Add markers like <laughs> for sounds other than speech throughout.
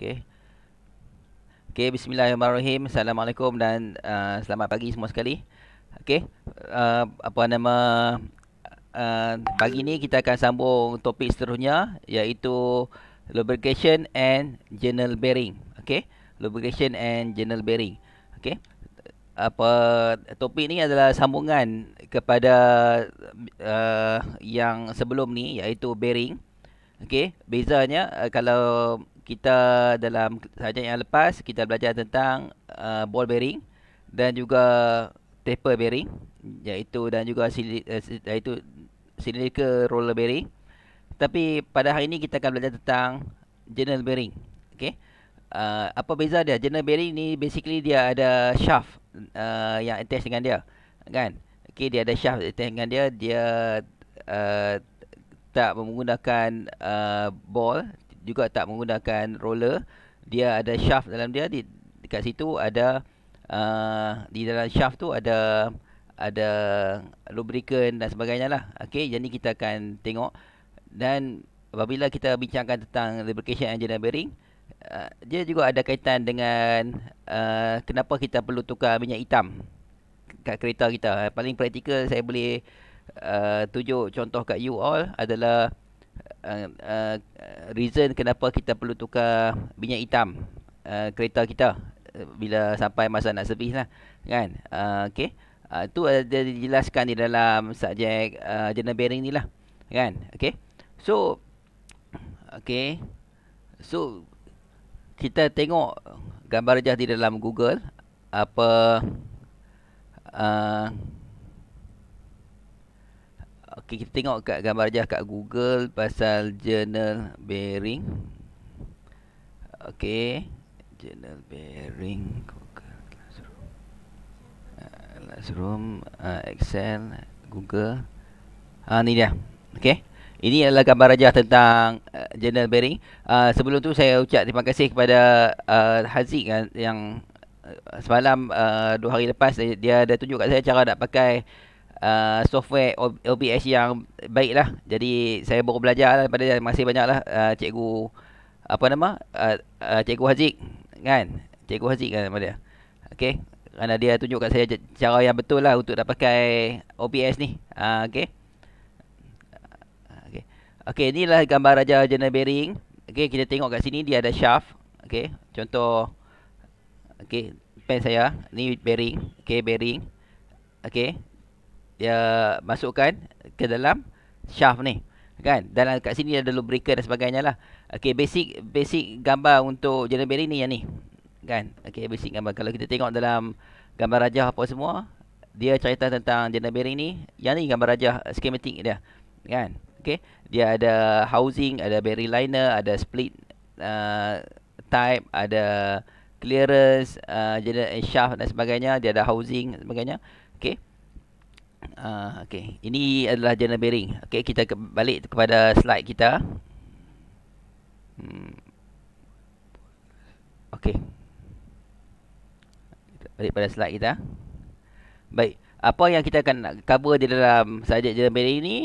Okey. Okey, bismillahirrahmanirrahim. Assalamualaikum dan uh, selamat pagi semua sekali. Okey. Uh, apa nama uh, pagi ni kita akan sambung topik seterusnya iaitu lubrication and general bearing. Okey. Lubrication and general bearing. Okey. Apa topik ni adalah sambungan kepada uh, yang sebelum ni iaitu bearing. Okey, bezanya uh, kalau kita dalam sajak yang lepas kita belajar tentang uh, ball bearing dan juga taper bearing iaitu dan juga uh, iaitu cylindrical roller bearing tapi pada hari ini kita akan belajar tentang general bearing okey uh, apa beza dia general bearing ni basically dia ada shaft uh, yang attached dengan dia kan okey dia ada shaft attached dengan dia dia uh, tak menggunakan uh, ball juga tak menggunakan roller dia ada shaft dalam dia di dekat situ ada uh, di dalam shaft tu ada ada lubricant dan sebagainya lah okey jadi kita akan tengok dan apabila kita bincangkan tentang lubrication engine dan bearing Uh, dia juga ada kaitan dengan uh, kenapa kita perlu tukar minyak hitam kat kereta kita. Paling praktikal saya boleh uh, tunjuk contoh kat you all adalah uh, reason kenapa kita perlu tukar minyak hitam uh, kereta kita uh, bila sampai masa nak servis lah kan uh, okey itu uh, ada dijelaskan di dalam subjek uh, jenis bearing ni lah kan okey so okey so kita tengok gambar jas di dalam Google apa uh, Okay, kita tengok kat gambar jah kat Google pasal journal bearing. Okay. Journal bearing. Google Classroom. Uh, Excel. Google. Ha, ni dia. Okay. Ini adalah gambar rajah tentang uh, journal bearing. Uh, sebelum tu saya ucap terima kasih kepada uh, Haziq yang, semalam uh, dua hari lepas dia, dia dah tunjuk kat saya cara nak pakai uh, software OBS yang baik lah. Jadi saya baru belajar lah daripada Masih banyak lah uh, cikgu apa nama? Uh, uh, cikgu Haziq kan? Cikgu Haziq kan daripada dia. Okay. Kerana dia tunjuk kat saya cara yang betul lah untuk nak pakai OBS ni. Uh, ah, okay. Okay. Okay. lah gambar Raja jenis Bearing. Okay. Kita tengok kat sini dia ada shaft. Okay. Contoh. Okay. Pen saya. Ni bearing. Okay. Bearing. Okay dia masukkan ke dalam shaft ni kan dalam kat sini ada lubricant dan sebagainya lah okey basic basic gambar untuk jelly bearing ni yang ni kan okey basic gambar kalau kita tengok dalam gambar rajah apa semua dia cerita tentang jelly bearing ni yang ni gambar rajah schematic dia kan okey dia ada housing ada bearing liner ada split uh, type ada clearance uh, jelly eh, shaft dan sebagainya dia ada housing dan sebagainya okey Uh, ah, okay, ini adalah journal bearing. Okay, kita ke balik kepada slide kita. Hmm. Okay, balik pada slide kita. Baik, apa yang kita akan cover di dalam subjek journal bearing ini?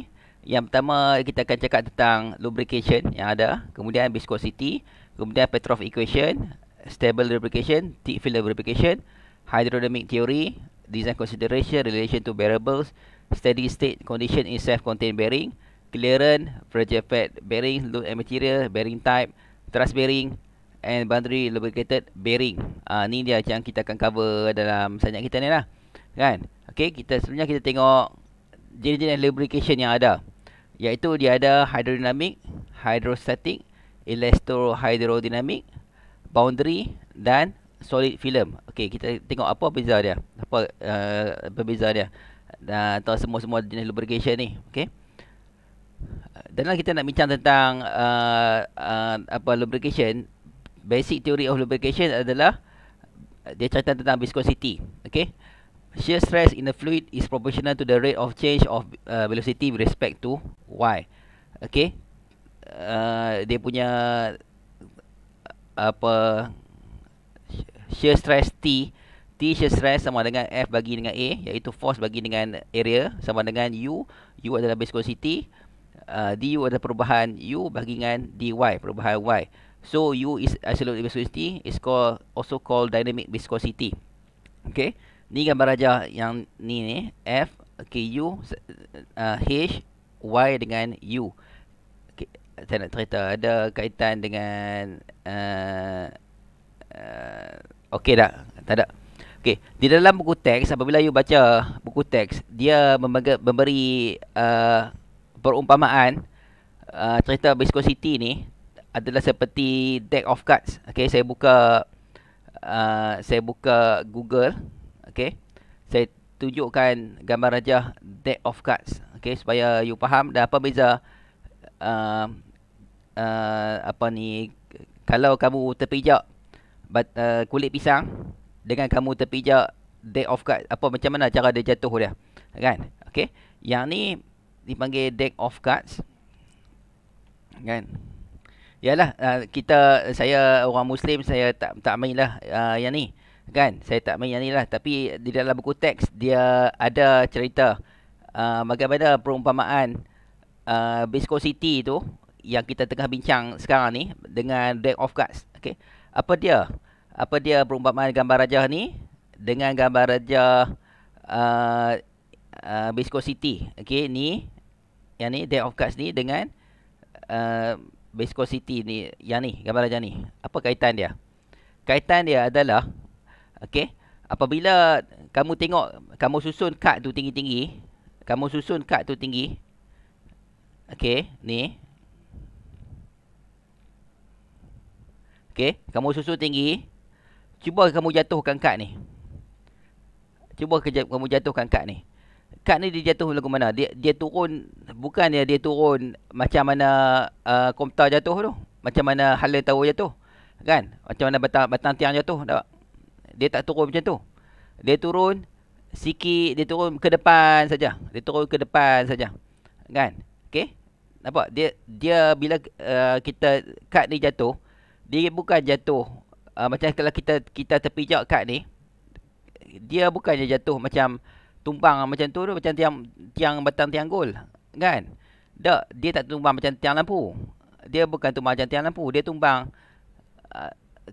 Yang pertama kita akan cakap tentang lubrication yang ada, kemudian viscosity, kemudian Petrov equation, stable lubrication, thick film lubrication, hydrodynamic theory, design consideration relation to variables, steady state condition in self-contained bearing, clearance, pressure fed bearing, load and material, bearing type, thrust bearing, and boundary lubricated bearing. Ah uh, ni dia yang kita akan cover dalam sajak kita ni lah. Kan? Okey, kita sebenarnya kita tengok jenis-jenis lubrication yang ada. Iaitu dia ada hydrodynamic, hydrostatic, elastohydrodynamic, boundary dan solid film. Okey, kita tengok apa beza dia. Apa perbeza eh, uh, dia. Dan uh, eh, tentang semua-semua jenis lubrication ni, okey. Dan kita nak bincang tentang uh, uh, apa lubrication. Basic theory of lubrication adalah dia cerita tentang viscosity, okey. Shear stress in the fluid is proportional to the rate of change of uh, velocity with respect to y. Okey. Uh, dia punya apa shear stress T T shear stress sama dengan F bagi dengan A iaitu force bagi dengan area sama dengan U U adalah viscosity uh, DU adalah perubahan U bagi dengan DY perubahan Y so U is absolute viscosity is called also called dynamic viscosity Okay. ni gambar aja yang ni ni F okay U uh, H Y dengan U saya nak cerita ada kaitan dengan uh, uh, Okey tak? Tak ada. Okey, di dalam buku teks apabila you baca buku teks, dia memberi uh, perumpamaan uh, cerita Bisco City ni adalah seperti deck of cards. Okey, saya buka uh, saya buka Google. Okey. Saya tunjukkan gambar raja deck of cards. Okey, supaya you faham dan apa beza uh, uh, apa ni kalau kamu terpijak but, uh, kulit pisang dengan kamu terpijak deck of card apa macam mana cara dia jatuh dia kan okey yang ni dipanggil deck of cards kan yalah uh, kita saya orang muslim saya tak tak mainlah uh, yang ni kan saya tak main yang ni lah tapi di dalam buku teks dia ada cerita uh, bagaimana perumpamaan uh, viscosity tu yang kita tengah bincang sekarang ni dengan deck of cards okey apa dia? Apa dia perumpamaan gambar raja ni dengan gambar raja uh, uh, viscosity. Okey, ni yang ni deck of cards ni dengan uh, City ni yang ni gambar raja ni. Apa kaitan dia? Kaitan dia adalah okey, apabila kamu tengok kamu susun kad tu tinggi-tinggi, kamu susun kad tu tinggi. Okey, ni Okey, kamu susu tinggi. Cuba kamu jatuhkan kad ni. Cuba kamu jatuhkan kad ni. Kad ni dia jatuh lagu mana? Dia dia turun bukan dia dia turun macam mana uh, komputer jatuh tu. Macam mana hala tahu jatuh. Kan? Macam mana batang batang tiang jatuh tak? Dia tak turun macam tu. Dia turun siki dia turun ke depan saja. Dia turun ke depan saja. Kan? Okey. Nampak dia dia bila uh, kita kad ni jatuh dia bukan jatuh uh, macam kalau kita kita terpijak kad ni dia bukan je jatuh macam tumpang ah, macam tu macam tiang tiang batang tiang gol kan tak dia tak tumpang macam tiang lampu dia bukan tumpang macam tiang lampu dia tumpang uh, ah,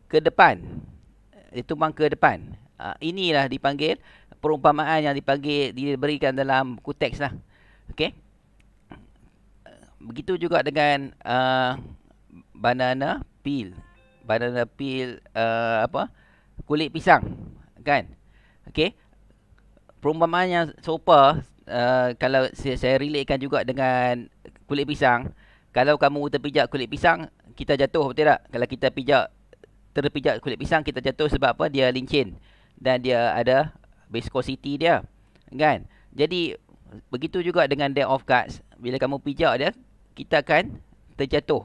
ke depan dia tumpang ke depan uh, inilah dipanggil perumpamaan yang dipanggil diberikan dalam kuteks lah okey begitu juga dengan uh, banana peel banana peel uh, apa kulit pisang kan okey perumpamaan yang serupa uh, kalau saya, saya relatekan juga dengan kulit pisang kalau kamu terpijak kulit pisang kita jatuh betul tak kalau kita pijak terpijak kulit pisang kita jatuh sebab apa dia lincin dan dia ada viscosity dia kan jadi begitu juga dengan deck of cards bila kamu pijak dia kita akan terjatuh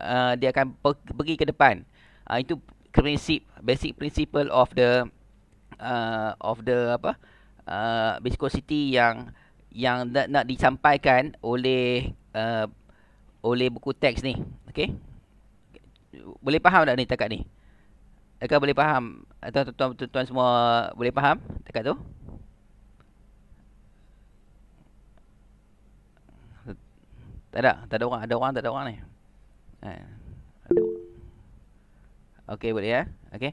uh, dia akan per- pergi ke depan. Uh, itu prinsip basic principle of the uh, of the apa? Uh, viscosity yang yang nak, nak disampaikan oleh uh, oleh buku teks ni. Okey. Boleh faham tak ni takat ni? Adakah boleh faham? Atau tuan-tuan semua boleh faham takat tu? Tak ada, tak ada orang, ada orang, tak ada orang ni. Eh, okay boleh ya eh? Okay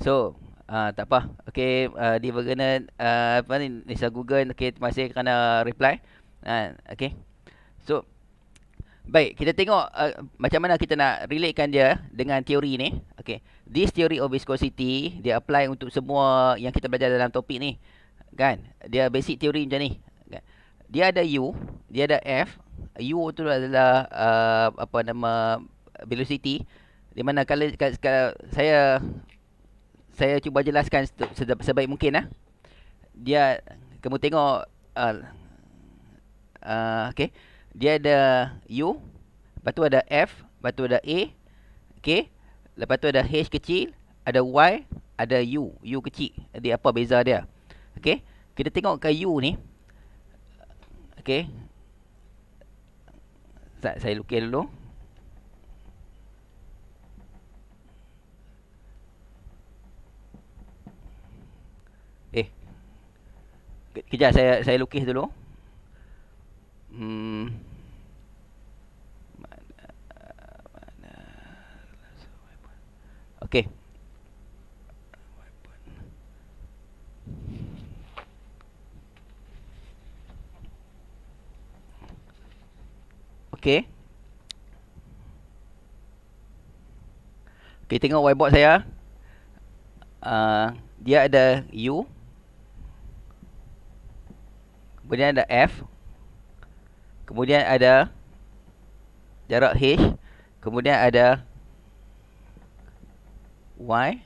So uh, Tak apa Okay uh, ah, Dia berkena uh, ah, Apa ni Nisa Google Okay terima kasih kerana reply uh, Okay So Baik Kita tengok uh, Macam mana kita nak Relatekan dia Dengan teori ni Okay This theory of viscosity Dia apply untuk semua Yang kita belajar dalam topik ni Kan Dia basic teori macam ni kan? Dia ada U Dia ada F U tu adalah uh, Apa nama velocity di mana kalau, kalau, kalau saya saya cuba jelaskan sebaik mungkin lah. Dia kamu tengok ah uh, uh, okey. Dia ada U, lepas tu ada F, lepas tu ada A. Okey. Lepas tu ada H kecil, ada Y, ada U, U kecil. Jadi apa beza dia? Okey. Kita tengok ke U ni. Okey. Saya lukis dulu. kejap saya saya lukis dulu. Hmm. Mana, mana, okay. Okay. Okay, tengok whiteboard saya. Uh, dia ada U. Kemudian ada F Kemudian ada Jarak H Kemudian ada Y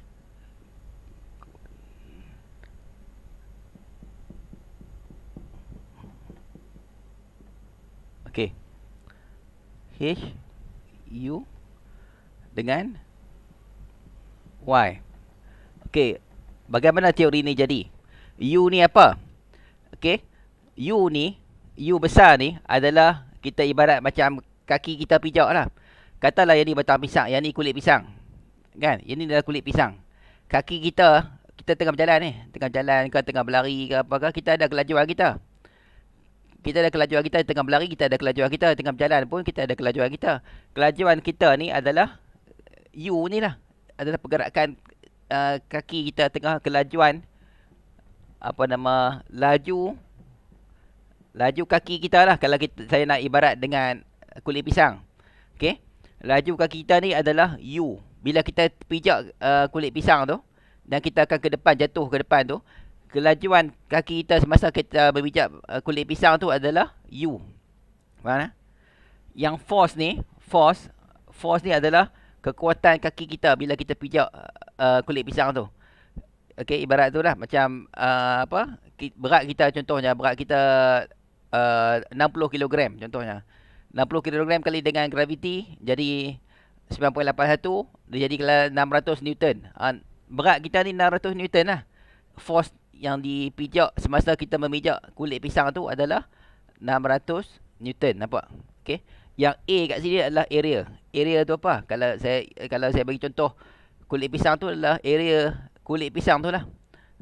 okey, H U Dengan Y okey, Bagaimana teori ni jadi? U ni apa? okey? U ni U besar ni adalah kita ibarat macam kaki kita pijak lah Katalah yang ni batang pisang, yang ni kulit pisang Kan, yang ni adalah kulit pisang Kaki kita, kita tengah berjalan ni Tengah berjalan ke, tengah berlari ke apakah Kita ada kelajuan kita Kita ada kelajuan kita, tengah berlari kita ada kelajuan kita Tengah berjalan pun kita ada kelajuan kita Kelajuan kita ni adalah U ni lah Adalah pergerakan uh, kaki kita tengah kelajuan Apa nama, laju laju kaki kita lah kalau kita, saya nak ibarat dengan kulit pisang. okay? Laju kaki kita ni adalah U. Bila kita pijak uh, kulit pisang tu dan kita akan ke depan jatuh ke depan tu, kelajuan kaki kita semasa kita berpijak uh, kulit pisang tu adalah U. Mana? Yang force ni, force, force ni adalah kekuatan kaki kita bila kita pijak uh, kulit pisang tu. Okey, ibarat tu lah macam uh, apa? Berat kita contohnya berat kita uh, 60 kg contohnya. 60 kg kali dengan graviti jadi 9.81 dia jadi 600 Newton. Uh, berat kita ni 600 Newton lah. Force yang dipijak semasa kita memijak kulit pisang tu adalah 600 Newton nampak. Okey. Yang A kat sini adalah area. Area tu apa? Kalau saya kalau saya bagi contoh kulit pisang tu adalah area kulit pisang tu lah.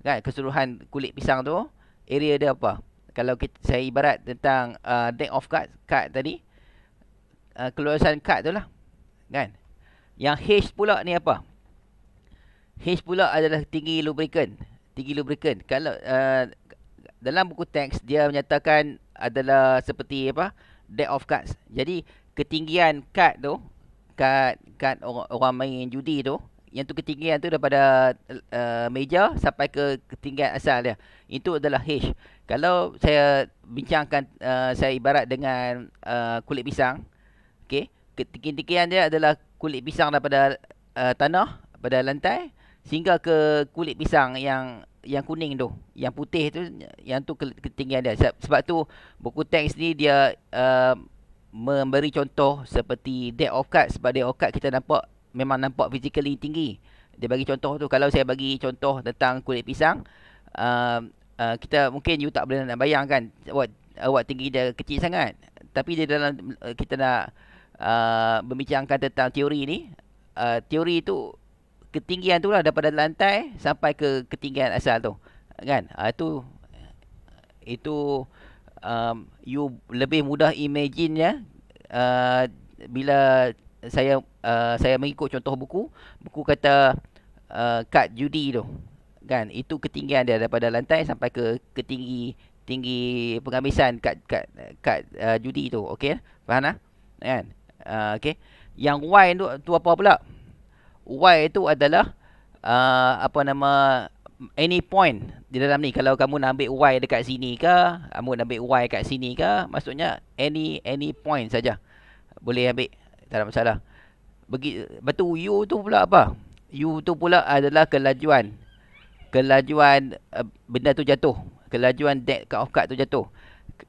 Kan keseluruhan kulit pisang tu area dia apa? kalau kita, saya ibarat tentang uh, deck of card, card tadi. Uh, keluasan card tu lah. Kan? Yang H pula ni apa? H pula adalah tinggi lubricant. Tinggi lubricant. Kalau uh, dalam buku teks, dia menyatakan adalah seperti apa? Deck of cards. Jadi, ketinggian card tu, card, card orang, orang main judi tu, yang tu ketinggian tu daripada uh, meja sampai ke ketinggian asal dia. Itu adalah H. Kalau saya bincangkan, uh, saya ibarat dengan uh, kulit pisang. Okay. ketinggian dia adalah kulit pisang daripada uh, tanah, pada lantai. Sehingga ke kulit pisang yang yang kuning tu. Yang putih tu, yang tu ketinggian dia. Sebab, sebab tu, buku teks ni dia... Uh, memberi contoh seperti deck of card sebab deck of card kita nampak memang nampak physically tinggi. Dia bagi contoh tu kalau saya bagi contoh tentang kulit pisang uh, uh, kita mungkin you tak boleh nak bayangkan awak awak tinggi dia kecil sangat. Tapi dia dalam kita nak uh, membincangkan tentang teori ni, uh, teori itu ketinggian tu lah daripada lantai sampai ke ketinggian asal tu. Kan? Uh, itu itu um, you lebih mudah imagine ya uh, bila saya uh, saya mengikut contoh buku buku kata uh, kad judi tu kan itu ketinggian dia daripada lantai sampai ke ketinggi tinggi pengambisan kad kad kad uh, judi tu okey faham lah? kan uh, okey yang y tu tu apa pula y itu adalah uh, apa nama any point di dalam ni kalau kamu nak ambil y dekat sini ke kamu nak ambil y kat sini ke maksudnya any any point saja boleh ambil tak ada masalah. Begit, lepas tu U tu pula apa? U tu pula adalah kelajuan. Kelajuan uh, benda tu jatuh. Kelajuan dead cut off cut tu jatuh.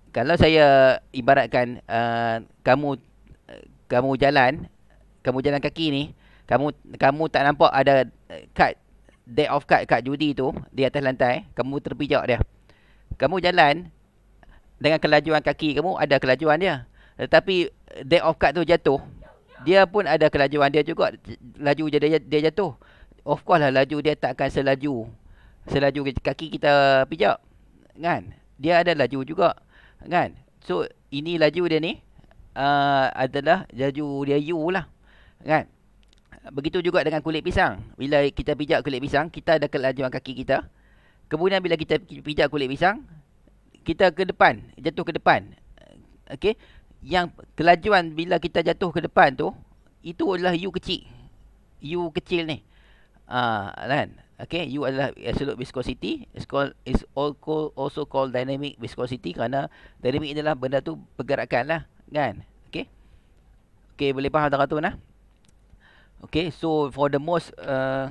Kalau saya ibaratkan uh, kamu uh, kamu jalan, kamu jalan kaki ni, kamu kamu tak nampak ada cut dead off cut kat judi tu di atas lantai, kamu terpijak dia. Kamu jalan dengan kelajuan kaki kamu ada kelajuan dia. Tetapi day of cut tu jatuh, dia pun ada kelajuan dia juga laju dia dia jatuh of course lah laju dia takkan selaju selaju kaki kita pijak kan dia ada laju juga kan so ini laju dia ni uh, adalah laju dia u lah kan begitu juga dengan kulit pisang bila kita pijak kulit pisang kita ada kelajuan kaki kita kemudian bila kita pijak kulit pisang kita ke depan jatuh ke depan okey yang kelajuan bila kita jatuh ke depan tu itu adalah u kecil u kecil ni ah uh, kan okey u adalah absolute viscosity is called is also also called dynamic viscosity kerana dynamic adalah benda tu pergerakanlah kan okey okey boleh faham tak tu nah okey so for the most uh,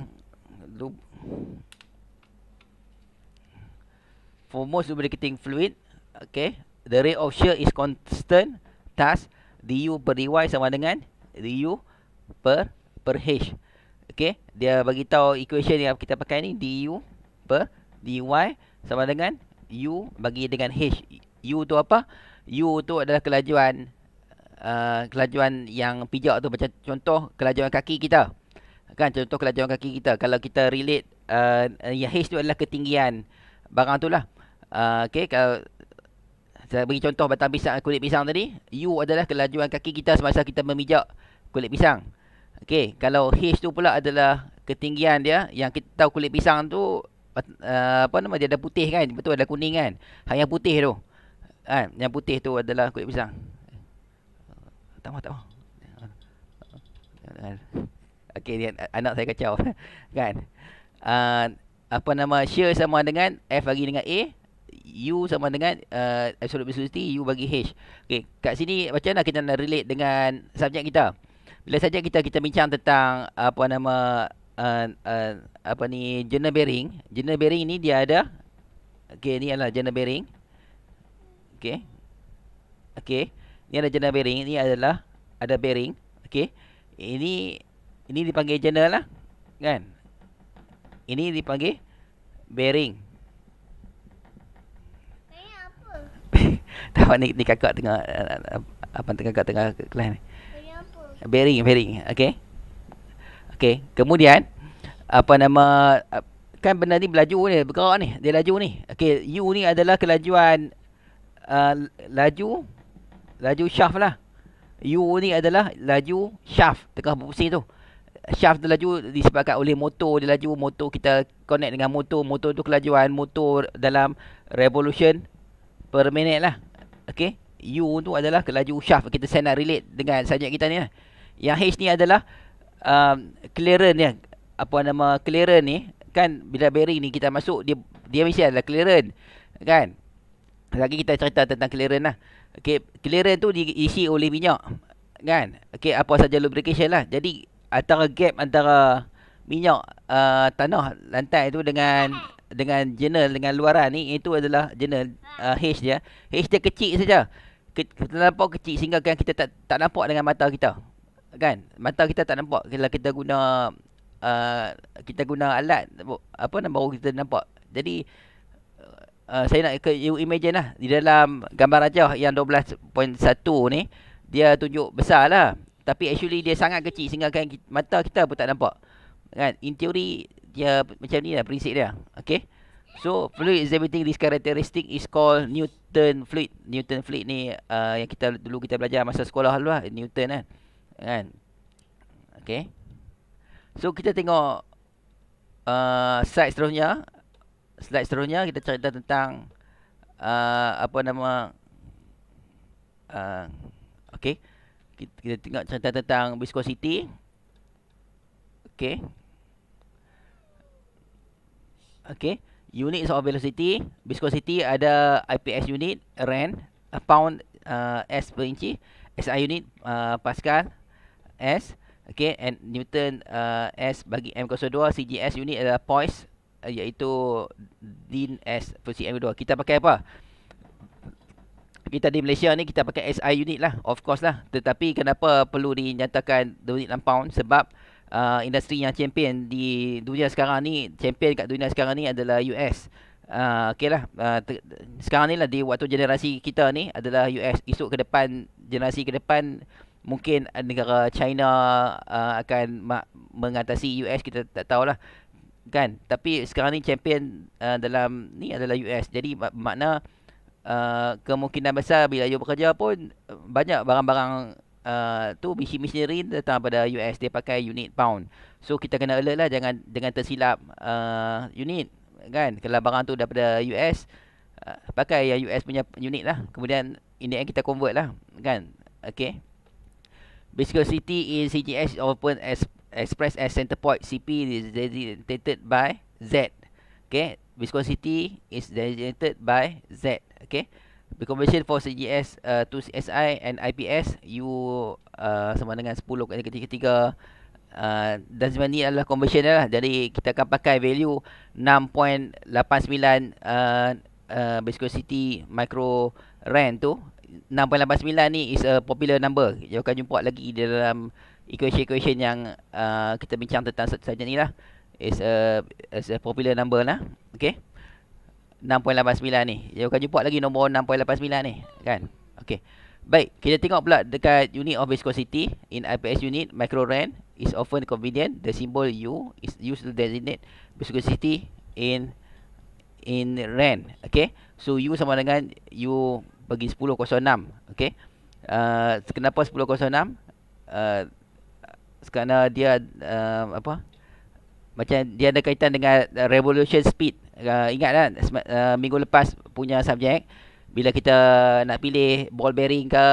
for most lubricating fluid okey the rate of shear is constant atas du per dy sama dengan du per per h. Okey, dia bagi tahu equation yang kita pakai ni du per dy sama dengan u bagi dengan h. U tu apa? U tu adalah kelajuan uh, kelajuan yang pijak tu macam contoh kelajuan kaki kita. Kan contoh kelajuan kaki kita kalau kita relate uh, yang h tu adalah ketinggian barang tu lah. Uh, Okey, kalau saya beri contoh batang pisang eh, kulit pisang tadi. U adalah kelajuan kaki kita semasa kita memijak kulit pisang. Okay, kalau H tu pula adalah ketinggian dia yang kita tahu kulit pisang tu uh, apa nama dia ada putih kan? Betul ada kuning kan? Hanya putih tu. Ha, yang putih tu adalah kulit pisang. Tak mahu, tak mahu. Okey, dia anak saya kacau. <laughs> kan? Uh, apa nama share sama dengan F bagi dengan A U sama dengan uh, absolute viscosity U bagi H. Okey, kat sini macam mana kita nak relate dengan subjek kita? Bila saja kita kita bincang tentang apa nama uh, uh, apa ni journal bearing. Journal bearing ni dia ada Okey, ni adalah journal bearing. Okey. Okey. Ni adalah journal bearing, ni adalah ada bearing. Okey. Ini ini dipanggil journal lah. Kan? Ini dipanggil bearing. Awak ni, ni kakak tengah apa tengah kakak tengah kelas ni. Bearing, bearing. Okey. Okey, kemudian apa nama kan benda ni berlaju ni, bergerak ni, dia laju ni. Okey, U ni adalah kelajuan uh, laju laju shaft lah. U ni adalah laju shaft tengah berpusing tu. Shaft dia laju disebabkan oleh motor dia laju, motor kita connect dengan motor, motor tu kelajuan motor dalam revolution per minit lah. Okay U tu adalah laju shaft Kita saya nak relate dengan subjek kita ni lah. Yang H ni adalah um, Clearance ni. Apa nama clearance ni Kan bila bearing ni kita masuk Dia dia mesti adalah clearance Kan Lagi kita cerita tentang clearance lah Okay Clearance tu diisi oleh minyak Kan Okay apa saja lubrication lah Jadi Antara gap antara Minyak uh, Tanah lantai tu dengan dengan journal dengan luaran ni itu adalah journal uh, H dia. H dia kecil saja. Ke, kita nampak kecil sehingga kan kita tak tak nampak dengan mata kita. Kan? Mata kita tak nampak kalau kita guna uh, kita guna alat apa nama baru kita nampak. Jadi uh, uh saya nak ke you imagine lah di dalam gambar raja yang 12.1 ni dia tunjuk besar lah tapi actually dia sangat kecil sehingga kan mata kita pun tak nampak kan in teori dia macam ni lah prinsip dia. Okay. So fluid exhibiting this characteristic is called Newton fluid. Newton fluid ni uh, yang kita dulu kita belajar masa sekolah dulu lah. Newton kan. kan? Okay. So kita tengok uh, slide seterusnya. Slide seterusnya kita cerita tentang uh, apa nama uh, okay. Kita, kita tengok cerita tentang viscosity. Okay. Okay. Units of velocity. Viscosity ada IPS unit. Rand. Pound. Uh, S per inci. SI unit. Uh, Pascal. S. Okay. And Newton. Uh, S bagi M02. CGS unit adalah poise. Uh, iaitu din S per CM02. Kita pakai apa? Kita di Malaysia ni kita pakai SI unit lah. Of course lah. Tetapi kenapa perlu dinyatakan unit dalam pound? Sebab uh, industri yang champion di dunia sekarang ni champion kat dunia sekarang ni adalah US Uh, okay lah uh, Sekarang ni lah Di waktu generasi kita ni Adalah US Esok ke depan Generasi ke depan Mungkin negara China uh, Akan Mengatasi US Kita tak tahulah Kan Tapi sekarang ni champion uh, Dalam Ni adalah US Jadi mak- makna uh, Kemungkinan besar Bila you bekerja pun uh, Banyak barang-barang Uh, tu missionary datang pada US dia pakai unit pound. So kita kena alert lah jangan dengan tersilap uh, unit kan kalau barang tu daripada US uh, pakai yang US punya unit lah. Kemudian ini yang kita convert lah kan. Okay. Basic City in CGS open as express as center point CP is designated by Z. Okay. Viscosity is designated by Z. Okay the conversion for CGS uh, to CSI and IPS you uh, sama dengan 10 kali ketiga ketiga uh, dan sebenarnya adalah conversion lah jadi kita akan pakai value 6.89 uh, uh, viscosity micro ren tu 6.89 ni is a popular number you akan jumpa lagi dalam equation-equation yang uh, kita bincang tentang sahaja ni lah is a, is a popular number lah okay 6.89 ni. Dia akan jumpa lagi nombor 6.89 ni. Kan? Okey. Baik. Kita tengok pula dekat unit of viscosity. In IPS unit, micro rent is often convenient. The symbol U is used to designate viscosity in in rent. Okey. So, U sama dengan U bagi 10.06. Okey. Uh, kenapa 10.06? Uh, kerana dia uh, apa? Macam dia ada kaitan dengan revolution speed uh, ingat kan uh, minggu lepas punya subjek bila kita nak pilih ball bearing ke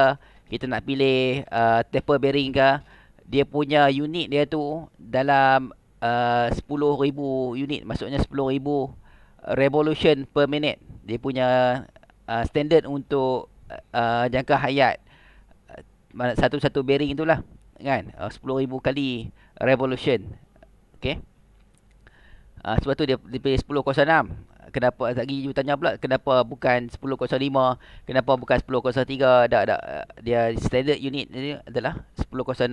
kita nak pilih uh, eh, taper bearing ke dia punya unit dia tu dalam uh, 10000 unit maksudnya 10000 revolution per minit. dia punya uh, standard untuk uh, jangka hayat satu-satu bearing itulah kan uh, 10000 kali revolution okey Uh, sebab tu dia, dia pilih 10.06. Kenapa lagi you tanya pula kenapa bukan 10.05, kenapa bukan 10.03, tak tak dia standard unit ni adalah 10.06.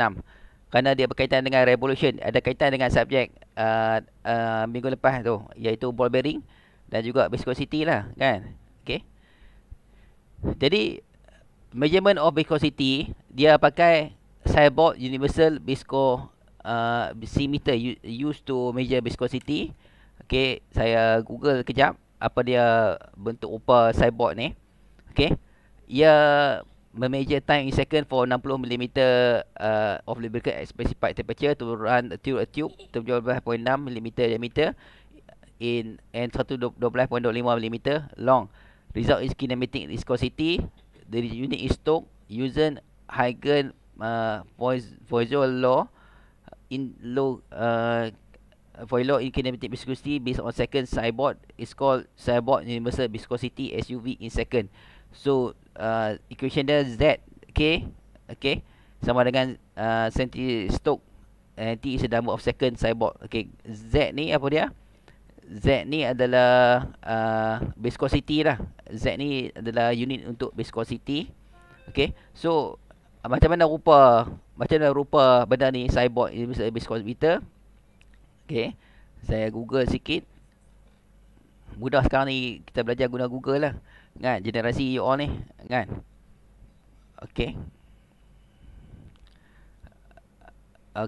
Kerana dia berkaitan dengan revolution, ada kaitan dengan subjek uh, uh, minggu lepas tu iaitu ball bearing dan juga viscosity lah kan. Okay. Jadi measurement of viscosity dia pakai Seibold Universal visco Uh, C-meter used to measure viscosity Okay, saya google kejap Apa dia bentuk upa cyborg ni Okay Ia memeja time in second for 60mm uh, of lubricant at specified temperature to run a tube a tube to 12.6mm diameter in and 12.25mm long. Result is kinematic viscosity. The unit is stoke using Huygen uh, Poiseuille law in low uh, for low in kinematic viscosity based on second cyborg is called cyborg universal viscosity SUV in second. So uh, equation dia Z okay okay sama dengan uh, centi stoke uh, and T is the number of second cyborg. Okay Z ni apa dia? Z ni adalah uh, viscosity lah. Z ni adalah unit untuk viscosity. Okay. So uh, macam mana rupa macam mana rupa benda ni cyborg lebih komputer okey saya google sikit mudah sekarang ni kita belajar guna google lah kan generasi you all ni kan okey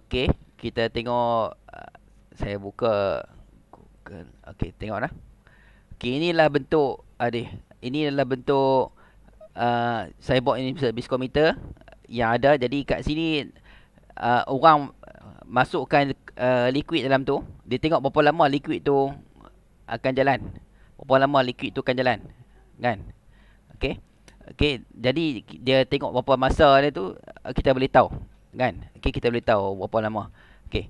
okey kita tengok uh, saya buka google tengok tengoklah okey inilah bentuk adik ini adalah bentuk uh, cyborg ini bisa biskomiter yang ada jadi kat sini uh, orang masukkan uh, liquid dalam tu dia tengok berapa lama liquid tu akan jalan berapa lama liquid tu akan jalan kan okay, okay, jadi dia tengok berapa masa dia tu uh, kita boleh tahu kan okay kita boleh tahu berapa lama okay,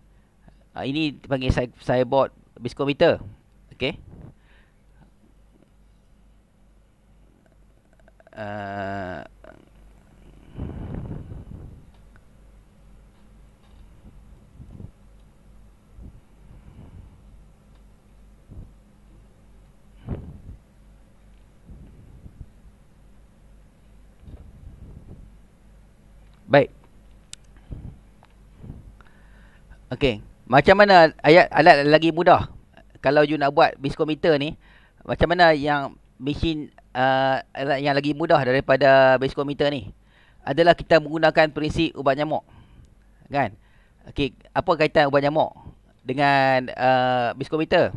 uh, ini panggil cyborg biskometer okey uh, Baik. Okey, macam mana ayat alat lagi mudah kalau you nak buat biskometer ni, macam mana yang mesin uh, yang lagi mudah daripada biskometer ni? Adalah kita menggunakan prinsip ubat nyamuk. Kan? Okey, apa kaitan ubat nyamuk dengan a uh, biskometer?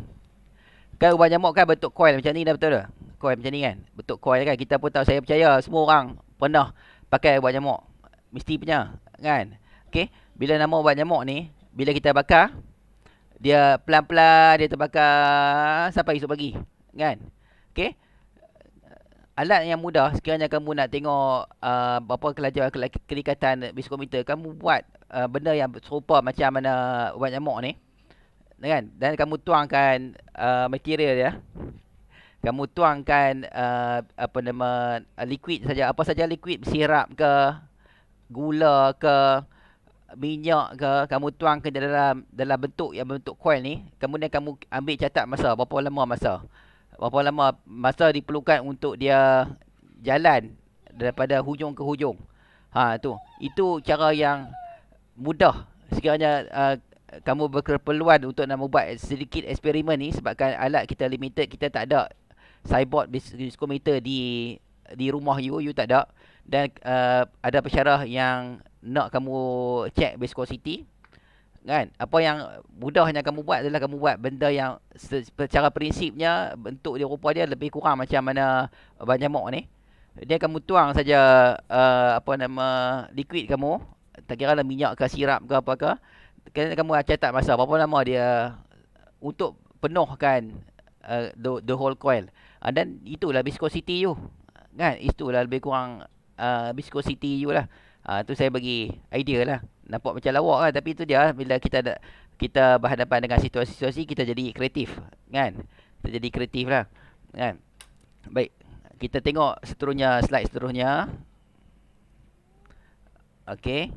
Kan ubat nyamuk kan bentuk coil macam ni dah betul dah. Coil macam ni kan. Bentuk coil kan kita pun tahu saya percaya semua orang pernah pakai ubat nyamuk mesti punya kan okey bila nama ubat nyamuk ni bila kita bakar dia pelan-pelan dia terbakar sampai esok pagi kan okey alat yang mudah sekiranya kamu nak tengok uh, apa kelajar kelikatan biskomputer kamu buat uh, benda yang serupa macam mana ubat nyamuk ni kan dan kamu tuangkan uh, material dia kamu tuangkan uh, apa nama liquid saja apa saja liquid sirap ke gula ke minyak ke kamu tuang ke dalam dalam bentuk yang bentuk coil ni kemudian kamu ambil catat masa berapa lama masa berapa lama masa diperlukan untuk dia jalan daripada hujung ke hujung ha tu itu cara yang mudah sekiranya uh, kamu berkeperluan untuk nak buat sedikit eksperimen ni sebabkan alat kita limited kita tak ada cyborg diskometer di di rumah you you tak ada dan uh, ada pesyarah yang nak kamu check viscosity kan apa yang mudah mudahnya kamu buat adalah kamu buat benda yang secara prinsipnya bentuk dia rupa dia lebih kurang macam mana banyak mok ni dia kamu tuang saja uh, apa nama liquid kamu tak kira lah minyak ke sirap ke apa ke kena kamu catat masa berapa lama dia untuk penuhkan uh, the, the whole coil uh, dan itulah viscosity you kan itulah lebih kurang uh, ah, Bisco City je lah uh, Tu saya bagi idea lah Nampak macam lawak lah Tapi tu dia Bila kita ada kita berhadapan dengan situasi-situasi kita jadi kreatif kan kita jadi kreatif lah kan baik kita tengok seterusnya slide seterusnya okay.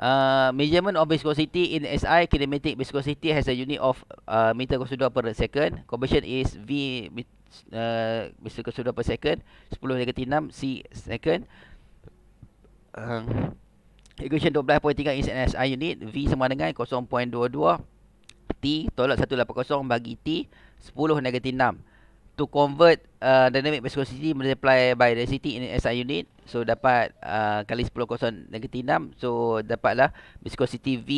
Uh, ah, measurement of viscosity in SI kinematic viscosity has a unit of uh, meter kosudua per second. Conversion is V Mr. Kosu 2 per second 10 negatif 6 C second um, Equation 12.3 is SI unit V sama dengan 0.22 T tolak 180 bagi T 10 negatif 6 To convert uh, dynamic viscosity multiply by density in SI unit So dapat uh, kali 10 kosong negatif 6 So dapatlah viscosity V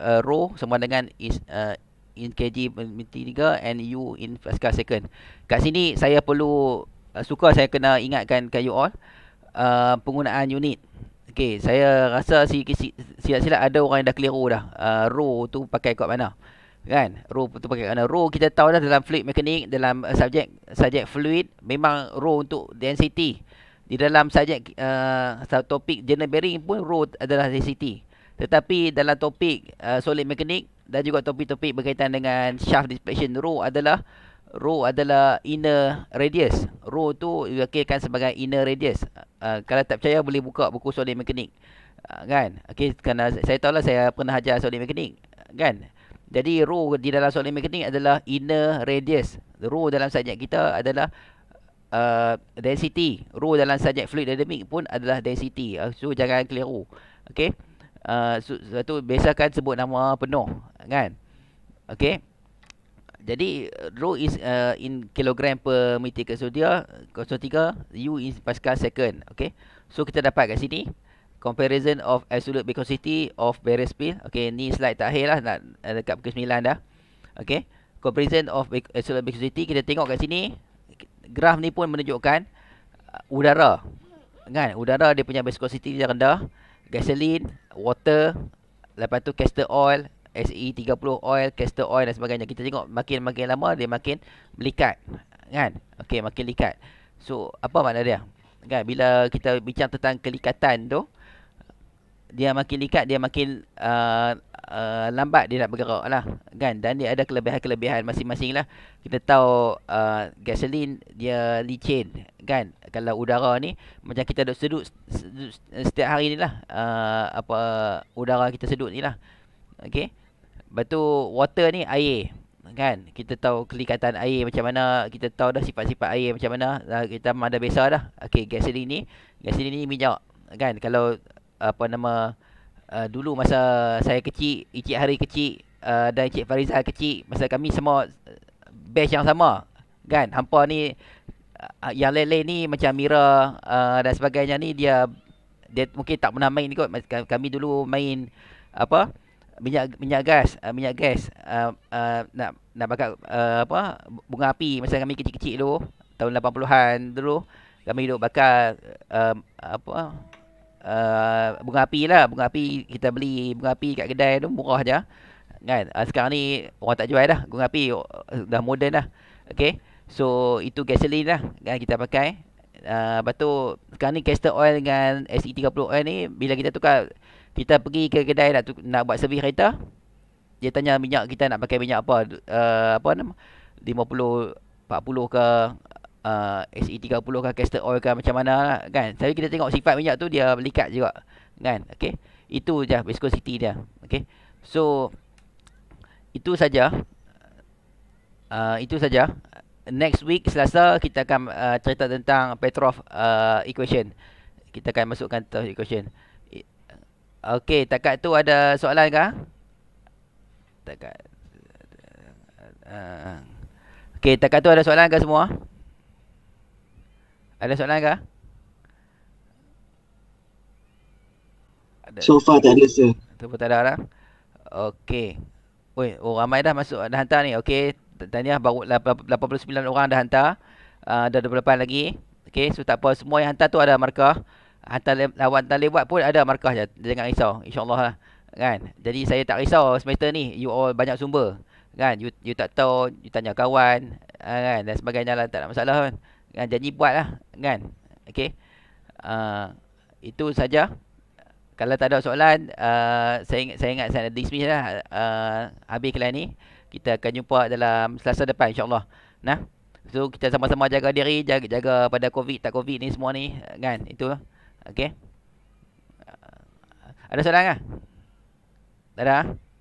uh, rho sama dengan is, uh, in kg per meter tiga, and u in pascal second kat sini saya perlu uh, suka saya kena ingatkan kan you all uh, penggunaan unit Okay, saya rasa si silap-silap ada orang yang dah keliru dah. Uh, row tu pakai kat mana. Kan? Row tu pakai kat mana. Row kita tahu dah dalam fluid mechanic, dalam uh, subjek subjek fluid, memang row untuk density. Di dalam subjek uh, topik general bearing pun row adalah density. Tetapi dalam topik uh, solid mechanic, dan juga topik-topik berkaitan dengan shaft dispersion rho adalah rho adalah inner radius. Rho tu diwakilkan sebagai inner radius. Uh, kalau tak percaya boleh buka buku solid mekanik. Uh, kan? Okey, kerana saya tahu lah saya pernah ajar solid mekanik. Kan? Jadi rho di dalam solid mekanik adalah inner radius. Rho dalam subjek kita adalah uh, density. Rho dalam subjek fluid dynamic pun adalah density. Uh, so jangan keliru. okay? uh, satu biasakan sebut nama penuh kan okay. jadi rho is uh, in kilogram per meter ke sodia 0.3 u in pascal second okay. so kita dapat kat sini comparison of absolute viscosity of barrier spill okey ni slide terakhir lah nak dekat pukul 9 dah okey comparison of absolute viscosity kita tengok kat sini graf ni pun menunjukkan uh, udara kan udara dia punya viscosity dia rendah gasoline, water, lepas tu castor oil, SE30 oil, castor oil dan sebagainya. Kita tengok makin-makin lama dia makin melikat. Kan? Okey, makin likat. So, apa makna dia? Kan? Bila kita bincang tentang kelikatan tu, dia makin ikat dia makin uh, uh, lambat dia nak bergerak lah kan dan dia ada kelebihan-kelebihan masing-masing lah kita tahu uh, gasolin dia licin kan kalau udara ni macam kita duduk sedut, sedut setiap hari ni lah uh, apa udara kita sedut ni lah ok lepas tu water ni air kan kita tahu kelikatan air macam mana kita tahu dah sifat-sifat air macam mana kita memang dah biasa dah okey gasoline ni gasoline ni minyak kan kalau apa nama uh, dulu masa saya kecil, Encik Hari kecil uh, dan Encik Fariza kecil, masa kami semua uh, batch yang sama. Kan? Hampa ni uh, uh yang lele ni macam Mira uh, dan sebagainya ni dia dia mungkin tak pernah main kot. Kami dulu main apa? minyak minyak gas uh, minyak gas uh, uh, nak nak bakar uh, apa bunga api masa kami kecil-kecil dulu tahun 80-an dulu kami duduk bakar uh, apa uh, bunga api lah bunga api kita beli bunga api kat kedai tu murah je kan uh, sekarang ni orang tak jual dah bunga api uh, dah moden dah Okay, so itu gasoline lah kan kita pakai uh, lepas tu sekarang ni castor oil dengan SE30 oil ni bila kita tukar kita pergi ke kedai nak tuk- nak buat servis kereta dia tanya minyak kita nak pakai minyak apa uh, apa nama 50 40 ke uh, SE30 ke kan, castor oil kah macam mana lah kan Tapi kita tengok sifat minyak tu dia berlikat juga kan Okay Itu je viscosity dia Okay So Itu saja uh, Itu saja Next week selasa kita akan uh, cerita tentang Petrov uh, equation Kita akan masukkan Petrov equation Okay takat tu ada soalan kah? Takat uh, uh, uh. Okay takat tu ada soalan kah semua? Ada soalan ke? So far tak ada sir. Tak ada orang. Okay. Oi, oh ramai dah masuk dah hantar ni. Okay. tanya baru 89 orang dah hantar. Ada uh, 28 lagi. Okay. so tak apa semua yang hantar tu ada markah. Hantar lawan tak lewat pun ada markah je. Jangan risau. Insyaallah lah. Kan? Jadi saya tak risau semester ni. You all banyak sumber. Kan? You you tak tahu, you tanya kawan, uh, kan dan sebagainya lah tak ada masalah kan kan janji buatlah kan okey uh, itu saja kalau tak ada soalan uh, saya ingat saya ingat saya dah dismiss dah uh, ah, habis kelas ni kita akan jumpa dalam selasa depan insyaallah nah so kita sama-sama jaga diri jaga, jaga pada covid tak covid ni semua ni kan itu okay. uh, ada soalan ke kan? Dadah.